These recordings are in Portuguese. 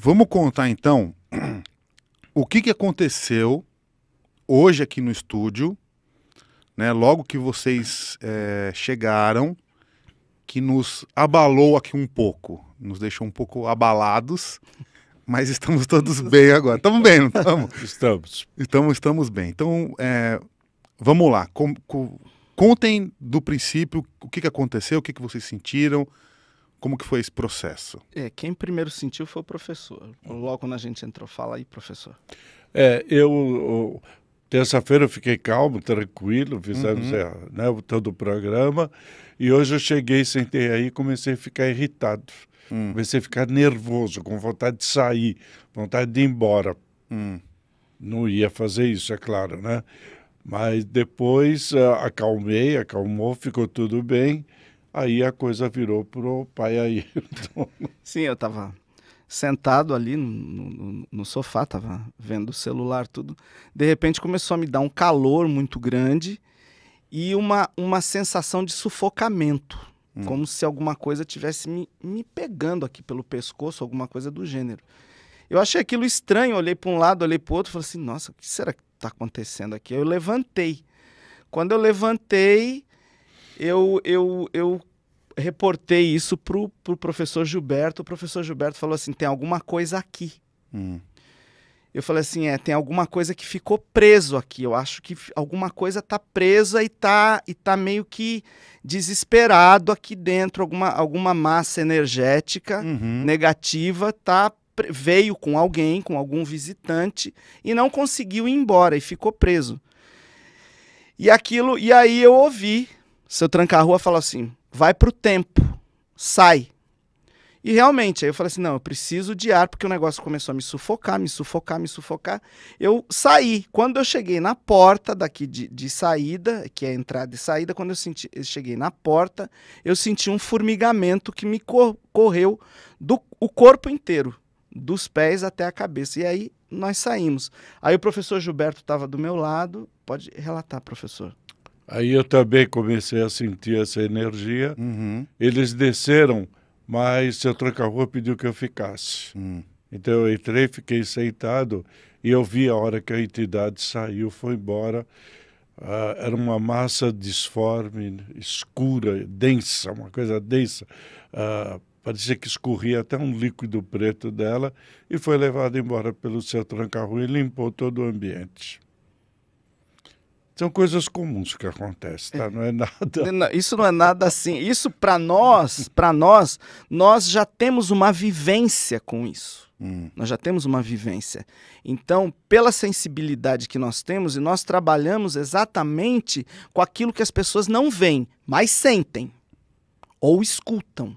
Vamos contar então o que, que aconteceu hoje aqui no estúdio, né? Logo que vocês é, chegaram, que nos abalou aqui um pouco, nos deixou um pouco abalados, mas estamos todos bem agora. Estamos bem, não estamos? Estamos. Estamos, estamos bem. Então, é, vamos lá. Com, com, contem do princípio o que, que aconteceu, o que, que vocês sentiram, como que foi esse processo? É, quem primeiro sentiu foi o professor. Logo quando a gente entrou, fala aí, professor. É, eu terça-feira eu fiquei calmo, tranquilo, fizemos uhum. É, né, todo o programa e hoje eu cheguei, sentei aí, comecei a ficar irritado, hum. comecei a ficar nervoso, com vontade de sair, vontade de ir embora. Hum. Não ia fazer isso, é claro, né? Mas depois uh, acalmei, acalmou, ficou tudo bem. Aí a coisa virou pro pai aí. Sim, eu estava sentado ali no, no, no, sofá, tava vendo o celular, tudo. De repente começou a me dar um calor muito grande e uma, uma sensação de sufocamento. Hum. Como se alguma coisa tivesse me, me pegando aqui pelo pescoço, alguma coisa do gênero. Eu achei aquilo estranho, olhei para um lado, olhei para o outro, falei assim, nossa, o que será que está acontecendo aqui? Eu levantei. Quando eu levantei, eu, eu, eu reportei isso pro, pro professor Gilberto. O professor Gilberto falou assim: tem alguma coisa aqui. Hum. Eu falei assim: é, tem alguma coisa que ficou preso aqui. Eu acho que alguma coisa tá presa e tá, e tá meio que desesperado aqui dentro. Alguma, alguma massa energética uhum. negativa tá veio com alguém, com algum visitante e não conseguiu ir embora e ficou preso. E aquilo, e aí eu ouvi se eu trancar a rua, fala assim: vai pro tempo, sai. E realmente, aí eu falei assim: não, eu preciso de ar, porque o negócio começou a me sufocar, me sufocar, me sufocar. Eu saí. Quando eu cheguei na porta daqui de, de saída, que é entrada e saída, quando eu, senti, eu cheguei na porta, eu senti um formigamento que me cor, correu do o corpo inteiro, dos pés até a cabeça. E aí nós saímos. Aí o professor Gilberto estava do meu lado. Pode relatar, professor. Aí eu também comecei a sentir essa energia. Uhum. Eles desceram, mas seu tranca-rua pediu que eu ficasse. Uhum. Então eu entrei, fiquei sentado e eu vi a hora que a entidade saiu, foi embora. Ah, era uma massa disforme, escura, densa, uma coisa densa. Ah, parecia que escorria até um líquido preto dela e foi levado embora pelo seu tranca-rua e limpou todo o ambiente. São coisas comuns que acontecem, tá? É. Não é nada. Isso não é nada assim. Isso para nós, para nós, nós já temos uma vivência com isso. Hum. Nós já temos uma vivência. Então, pela sensibilidade que nós temos, e nós trabalhamos exatamente com aquilo que as pessoas não veem, mas sentem ou escutam.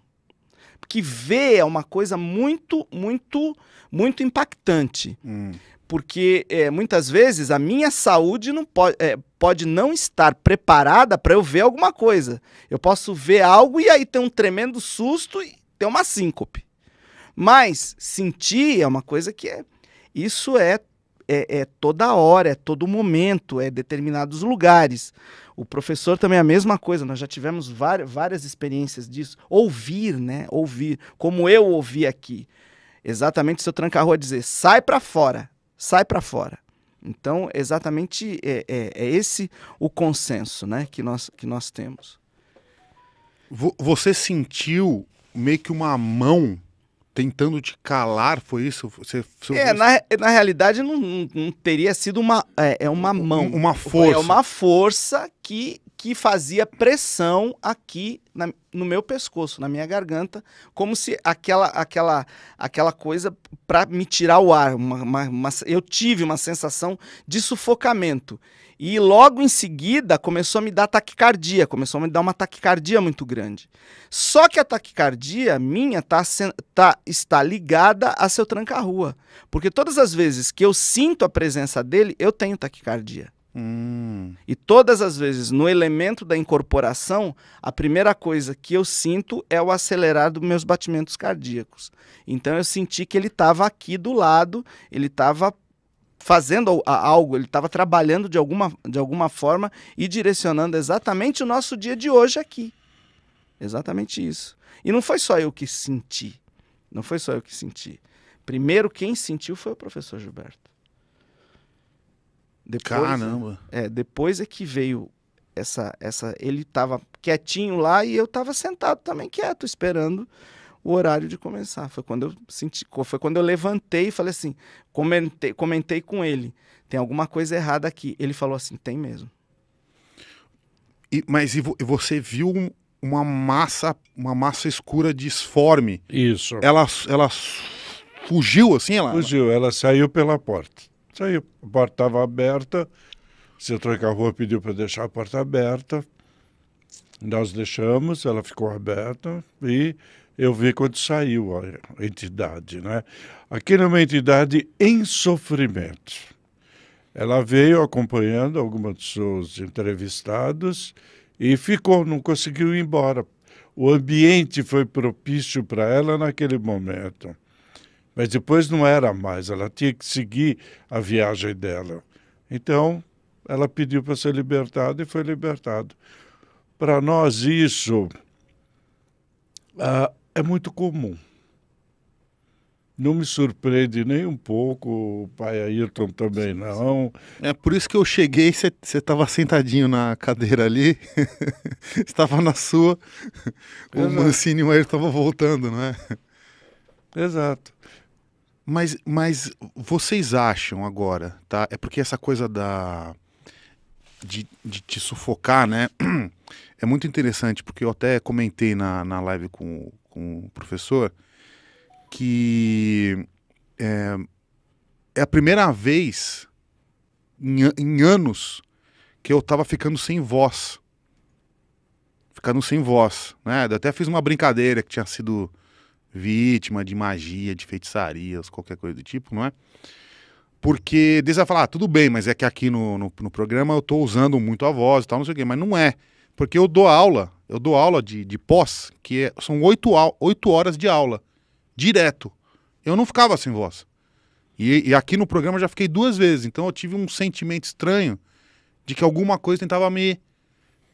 Porque ver é uma coisa muito, muito, muito impactante. Hum porque é, muitas vezes a minha saúde não pode, é, pode não estar preparada para eu ver alguma coisa. Eu posso ver algo e aí ter um tremendo susto e ter uma síncope. Mas sentir é uma coisa que é. Isso é, é, é toda hora, é todo momento, é determinados lugares. O professor também é a mesma coisa, nós já tivemos várias, várias experiências disso. Ouvir, né? Ouvir, como eu ouvi aqui. Exatamente se eu tranca a rua dizer, sai para fora sai para fora. Então, exatamente é, é, é, esse o consenso né, que, nós, que nós temos. Você sentiu meio que uma mão tentando te calar, foi isso? Você, você... É, na, na realidade não, não, não, teria sido uma, é, é uma mão. Uma é força. É uma força que, que fazia pressão aqui na, no meu pescoço, na minha garganta, como se aquela aquela aquela coisa para me tirar o ar. Uma, uma, uma, eu tive uma sensação de sufocamento. E logo em seguida começou a me dar taquicardia, começou a me dar uma taquicardia muito grande. Só que a taquicardia minha tá, tá, está ligada a seu tranca-rua. Porque todas as vezes que eu sinto a presença dele, eu tenho taquicardia. Hum. E todas as vezes, no elemento da incorporação, a primeira coisa que eu sinto é o acelerar dos meus batimentos cardíacos. Então eu senti que ele estava aqui do lado, ele estava fazendo algo, ele estava trabalhando de alguma, de alguma forma e direcionando exatamente o nosso dia de hoje aqui. Exatamente isso. E não foi só eu que senti. Não foi só eu que senti. Primeiro, quem sentiu foi o professor Gilberto. Depois, Caramba. É, depois é que veio essa essa ele estava quietinho lá e eu estava sentado também quieto esperando o horário de começar. Foi quando eu senti, foi quando eu levantei e falei assim, comentei, comentei com ele, tem alguma coisa errada aqui. Ele falou assim, tem mesmo. E, mas e, você viu uma massa, uma massa escura disforme? Isso. Ela ela fugiu assim, ela Fugiu, ela saiu pela porta. Saí, a porta estava aberta, você que a rua pediu para deixar a porta aberta, nós deixamos, ela ficou aberta e eu vi quando saiu a entidade, né? Aqui era uma entidade em sofrimento. Ela veio acompanhando algumas dos seus entrevistados e ficou, não conseguiu ir embora. O ambiente foi propício para ela naquele momento. Mas depois não era mais, ela tinha que seguir a viagem dela. Então, ela pediu para ser libertada e foi libertada. Para nós, isso ah, é muito comum. Não me surpreende nem um pouco, o pai Ayrton também não. É por isso que eu cheguei, você estava sentadinho na cadeira ali, estava na sua, o Mancini e o Ayrton estavam voltando, não é? Exato. Mas, mas vocês acham agora, tá? É porque essa coisa da. de, de te sufocar, né? É muito interessante, porque eu até comentei na, na live com, com o professor que é, é a primeira vez em, em, anos que eu tava ficando sem voz. Ficando sem voz, né? Eu até fiz uma brincadeira que tinha sido vítima de magia, de feitiçarias, qualquer coisa do tipo, não é? Porque diz a falar, ah, tudo bem, mas é que aqui no, no, no programa eu tô usando muito a voz e tal, não sei o quê, mas não é. Porque eu dou aula, eu dou aula de, de pós, que é, são oito, oito horas de aula, direto. Eu não ficava sem voz. E, e aqui no programa eu já fiquei duas vezes, então eu tive um sentimento estranho de que alguma coisa tentava me,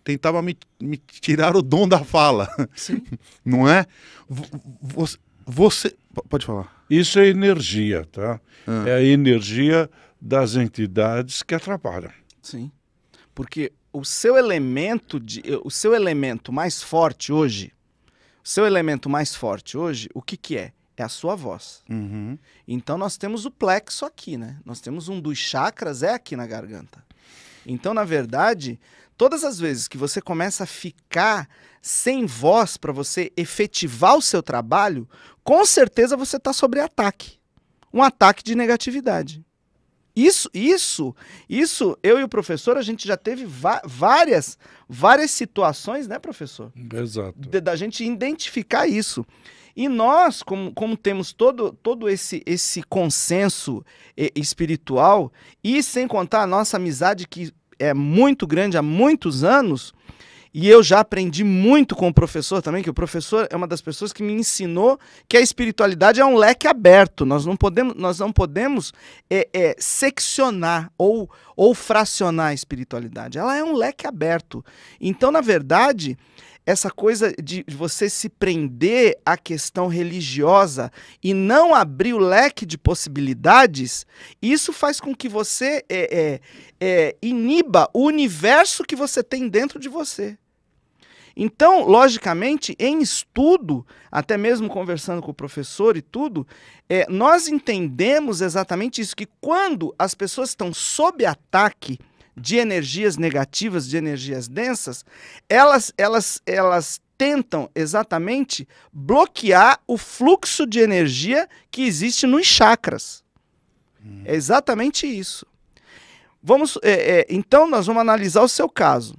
tentava me, me tirar o dom da fala. Sim. Não é? Você, você. Pode falar. Isso é energia, tá? Ah. É a energia das entidades que atrapalham. Sim. Porque o seu elemento de, eh, o seu elemento mais forte hoje, o seu elemento mais forte hoje, o que que é? É a sua voz. Uhum. Então nós temos o plexo aqui, né? Nós temos um dos chakras é aqui na garganta. Então na verdade todas as vezes que você começa a ficar sem voz para você efetivar o seu trabalho, com certeza você está sobre ataque. Um ataque de negatividade. Isso, isso, isso, eu e o professor, a gente já teve várias, várias situações, né, professor? Exato. da gente identificar isso. E nós, como, como temos todo, todo esse, esse consenso espiritual, e sem contar a nossa amizade que é muito grande há muitos anos, e eu já aprendi muito com o professor também, que o professor é uma das pessoas que me ensinou que a espiritualidade é um leque aberto. Nós não podemos, nós não podemos é, é, seccionar ou, ou fracionar a espiritualidade. Ela é um leque aberto. Então, na verdade, essa coisa de você se prender à questão religiosa e não abrir o leque de possibilidades, isso faz com que você é, é, é, iniba o universo que você tem dentro de você. Então, logicamente, em estudo, até mesmo conversando com o professor e tudo, é, nós entendemos exatamente isso: que quando as pessoas estão sob ataque, de energias negativas, de energias densas, elas, elas, elas tentam exatamente bloquear o fluxo de energia que existe nos chakras. Hum. É exatamente isso. Vamos, é, é, então nós vamos analisar o seu caso.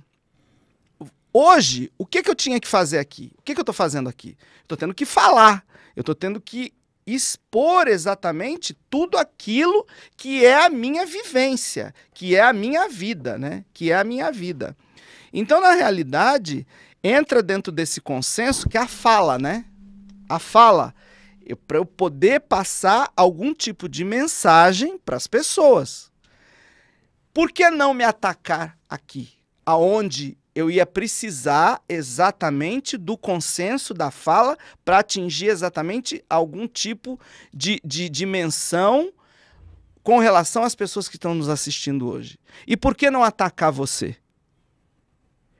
Hoje, o que, que eu tinha que fazer aqui? O que, que eu estou fazendo aqui? Estou tendo que falar. Eu estou tendo que expor exatamente tudo aquilo que é a minha vivência, que é a minha vida, né? Que é a minha vida. Então, na realidade, entra dentro desse consenso que é a fala, né? A fala para eu poder passar algum tipo de mensagem para as pessoas. Por que não me atacar aqui, aonde eu ia precisar exatamente do consenso da fala para atingir exatamente algum tipo de, de dimensão com relação às pessoas que estão nos assistindo hoje. E por que não atacar você?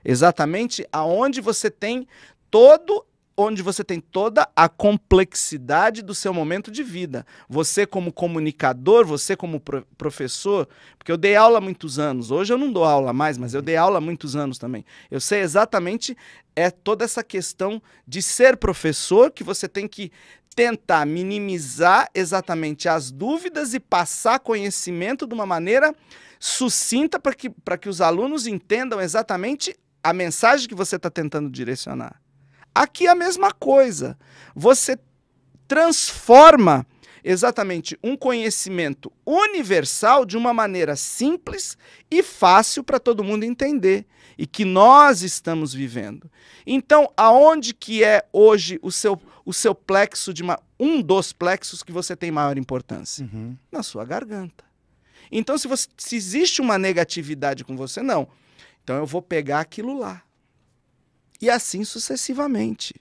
Exatamente aonde você tem todo onde você tem toda a complexidade do seu momento de vida. Você como comunicador, você como pro professor, porque eu dei aula há muitos anos. Hoje eu não dou aula mais, mas eu dei aula há muitos anos também. Eu sei exatamente é toda essa questão de ser professor que você tem que tentar minimizar exatamente as dúvidas e passar conhecimento de uma maneira sucinta para que, que os alunos entendam exatamente a mensagem que você está tentando direcionar. Aqui é a mesma coisa. Você transforma exatamente um conhecimento universal de uma maneira simples e fácil para todo mundo entender e que nós estamos vivendo. Então, aonde que é hoje o seu o seu plexo de uma, um dos plexos que você tem maior importância? Uhum. Na sua garganta. Então, se você se existe uma negatividade com você, não. Então eu vou pegar aquilo lá. E assim sucessivamente.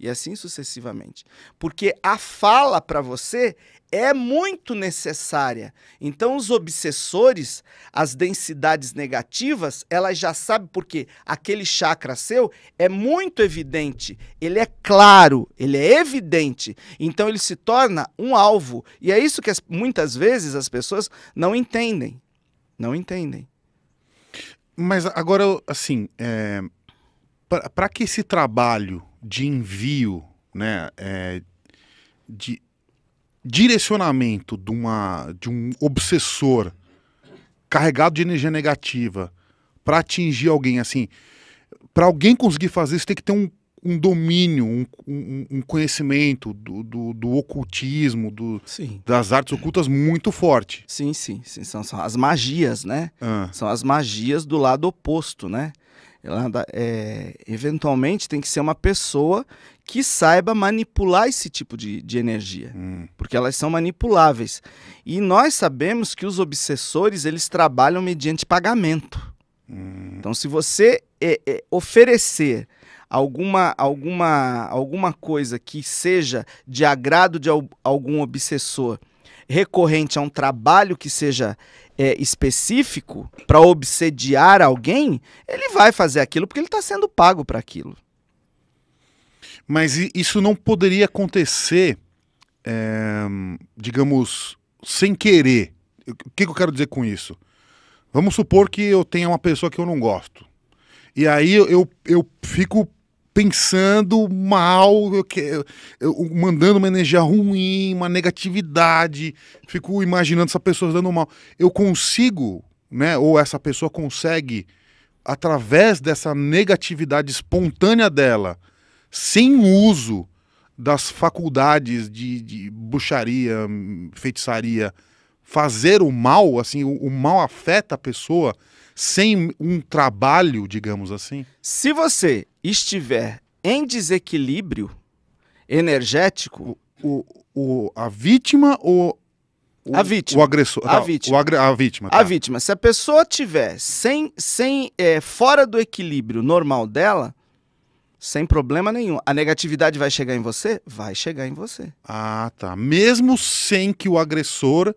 E assim sucessivamente. Porque a fala para você é muito necessária. Então, os obsessores, as densidades negativas, elas já sabem porque aquele chakra seu é muito evidente, ele é claro, ele é evidente. Então, ele se torna um alvo. E é isso que as, muitas vezes as pessoas não entendem. Não entendem. Mas agora, assim, é, para que esse trabalho de envio, né, é, de direcionamento de, uma, de um obsessor carregado de energia negativa para atingir alguém assim, para alguém conseguir fazer isso tem que ter um, um domínio, um, um, um conhecimento do, do, do, ocultismo, do, sim. das artes ocultas muito forte. Sim, sim, sim são, são, as magias, né? Ah. São as magias do lado oposto, né? Ela, é, eventualmente tem que ser uma pessoa que saiba manipular esse tipo de, de energia, hum. porque elas são manipuláveis. E nós sabemos que os obsessores eles trabalham mediante pagamento. Hum. Então, se você é, é, oferecer alguma, alguma, alguma coisa que seja de agrado de al algum obsessor recorrente a um trabalho que seja é, específico para obsediar alguém, ele vai fazer aquilo porque ele está sendo pago para aquilo. Mas isso não poderia acontecer, é, digamos, sem querer. O que eu quero dizer com isso? Vamos supor que eu tenha uma pessoa que eu não gosto. E aí eu, eu, eu fico pensando mal, eu eu, mandando uma energia ruim, uma negatividade, fico imaginando essa pessoa dando mal. Eu consigo, né? Ou essa pessoa consegue, através dessa negatividade espontânea dela, sem uso das faculdades de, de bruxaria, hum, feitiçaria, fazer o mal, assim, o, o mal afeta a pessoa sem um trabalho, digamos assim? Se você estiver em desequilíbrio energético. O, o, o a vítima ou. O, a vítima. O agressor. A tá, vítima. a vítima. Tá. A vítima. Se a pessoa tiver sem, sem é, fora do equilíbrio normal dela, sem problema nenhum. A negatividade vai chegar em você? Vai chegar em você. Ah, tá. Mesmo sem que o agressor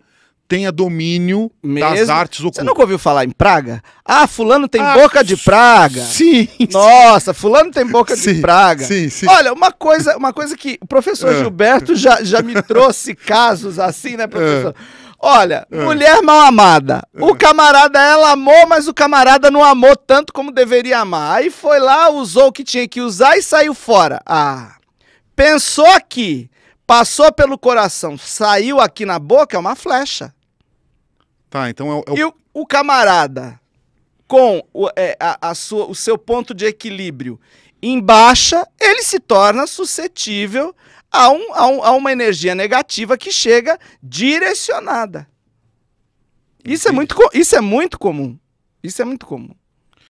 tenha domínio Mesmo? das artes ocultas. Você nunca ouviu falar em praga? Ah, fulano tem ah, boca de praga. Sim. Nossa, fulano tem boca sim, de praga. Sim, sim. Olha, uma coisa, uma coisa que o professor é. Gilberto já, já me trouxe casos assim, né, ah. professor? É. Olha, é. mulher mal amada. O camarada, ela amou, mas o camarada não amou tanto como deveria amar. Aí foi lá, usou o que tinha que usar e saiu fora. Ah, pensou aqui, passou pelo coração, saiu aqui na boca, é uma flecha. Tá, então é o. É o... E o, o camarada, com o, é, a, a sua, o seu ponto de equilíbrio em baixa, ele se torna suscetível a, um, a, um, a uma energia negativa que chega direcionada. Isso é, muito, isso é muito comum. Isso é muito comum.